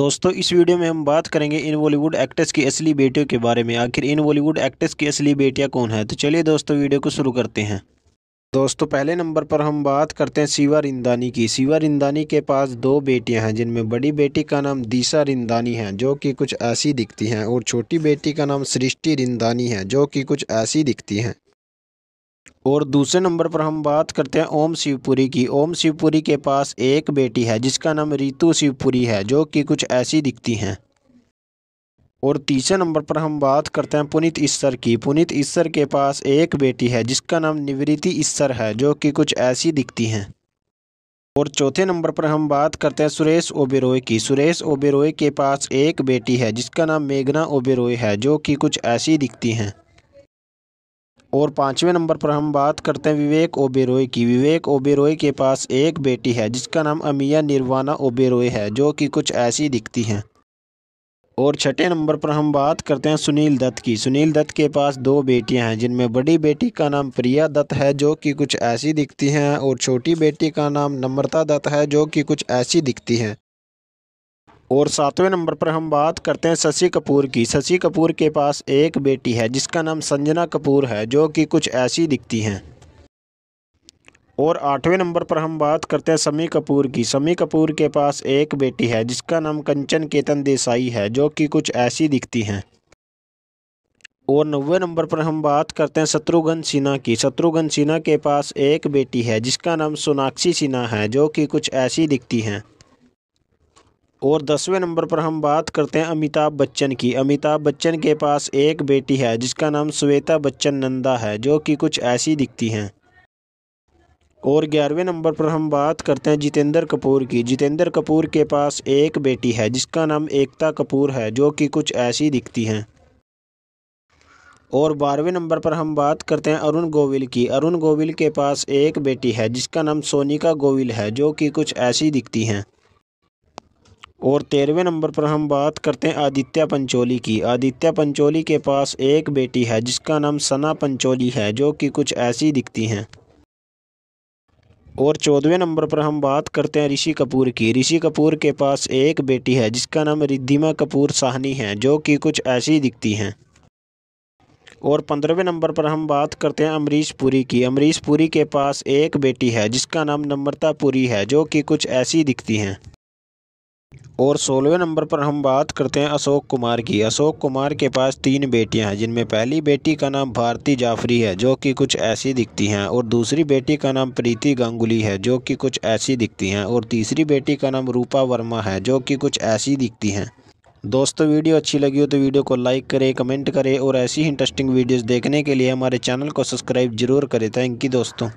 दोस्तों इस वीडियो में हम बात करेंगे इन बॉलीवुड एक्ट्रेस की असली बेटियों के बारे में आखिर इन बॉलीवुड एक्ट्रेस की असली बेटियां कौन है तो चलिए दोस्तों वीडियो को शुरू करते हैं दोस्तों पहले नंबर पर हम बात करते हैं शिवा रिंदानी की शिवा रिंदानी के पास दो बेटियां हैं जिनमें बड़ी बेटी का नाम दिशा रिंदानी है जो कि कुछ ऐसी दिखती हैं और छोटी बेटी का नाम सृष्टि रिंदानी है जो कि कुछ ऐसी दिखती हैं और दूसरे नंबर पर हम बात करते हैं ओम शिवपुरी की ओम शिवपुरी के पास एक बेटी है जिसका नाम रितु शिवपुरी है जो कि कुछ ऐसी दिखती हैं और तीसरे नंबर पर हम बात करते हैं पुनित ईश्वर की पुनित ईश्वर के पास एक बेटी है जिसका नाम निवृत्ति ईश्वर है जो कि कुछ ऐसी दिखती हैं और चौथे नंबर पर हम बात करते हैं सुरेश ओबेरोय की सुरेश ओबेरोय के पास एक बेटी है जिसका नाम मेघना ओबेरोय है जो कि कुछ ऐसी दिखती हैं और पाँचवें नंबर पर हम बात करते हैं विवेक ओबेरॉय की विवेक ओबेरॉय के पास एक बेटी है जिसका नाम अमिया निर्वाणा ओबेरॉय है जो कि कुछ ऐसी दिखती हैं और छठे नंबर पर हम बात करते हैं सुनील दत्त की सुनील दत्त के पास दो बेटियां हैं जिनमें बड़ी बेटी का नाम प्रिया दत्त है जो कि कुछ ऐसी दिखती हैं और छोटी बेटी का नाम नम्रता दत्त है जो कि कुछ ऐसी दिखती हैं और सातवें नंबर पर हम बात करते हैं शशि कपूर की शशि कपूर के पास एक बेटी है जिसका नाम संजना कपूर है जो कि कुछ ऐसी दिखती हैं और आठवें नंबर पर हम बात करते हैं समी कपूर की समी कपूर के पास एक बेटी है जिसका नाम कंचन केतन देसाई है जो कि कुछ ऐसी दिखती हैं और नब्बे नंबर पर हम बात करते हैं शत्रुघ्न सिन्हा की शत्रुघ्न सिन्हा के पास एक बेटी है जिसका नाम सोनाक्षी सिन्हा है जो कि कुछ ऐसी दिखती हैं और दसवें नंबर पर हम बात करते हैं अमिताभ बच्चन की अमिताभ बच्चन के पास एक बेटी है जिसका नाम श्वेता बच्चन नंदा है जो कि कुछ ऐसी दिखती हैं और ग्यारहवें नंबर पर हम बात करते हैं जितेंद्र कपूर की जितेंद्र कपूर के पास एक बेटी है जिसका नाम एकता कपूर है जो कि कुछ ऐसी दिखती हैं और बारहवें नंबर पर हम बात करते हैं अरुण गोविल की अरुण गोविल के पास एक बेटी है जिसका नाम सोनिका गोविल है जो कि कुछ ऐसी दिखती हैं और तेरहवें नंबर पर हम बात करते हैं आदित्य पंचोली की आदित्य पंचोली के पास एक बेटी है जिसका नाम सना पंचोली है जो कि कुछ ऐसी दिखती हैं और चौदहवें नंबर पर हम बात करते हैं ऋषि कपूर की ऋषि कपूर के पास एक बेटी है जिसका नाम रिद्धिमा कपूर साहनी है जो कि कुछ ऐसी दिखती हैं और पंद्रहवें नंबर पर हम बात करते हैं अमरीश पुरी की अमरीश पुरी के पास एक बेटी है जिसका नाम नम्रता पुरी है जो कि कुछ ऐसी दिखती हैं और सोलहवें नंबर पर हम बात करते हैं अशोक कुमार की अशोक कुमार के पास तीन बेटियां हैं जिनमें पहली बेटी का नाम भारती जाफरी है जो कि कुछ ऐसी दिखती हैं और दूसरी बेटी का नाम प्रीति गांगुली है जो कि कुछ ऐसी दिखती हैं और तीसरी बेटी का नाम रूपा वर्मा है जो कि कुछ ऐसी दिखती हैं दोस्तों वीडियो अच्छी लगी हो तो वीडियो को लाइक करें कमेंट करें और ऐसी इंटरेस्टिंग वीडियोज़ देखने के लिए हमारे चैनल को सब्सक्राइब जरूर करें थैंक यू दोस्तों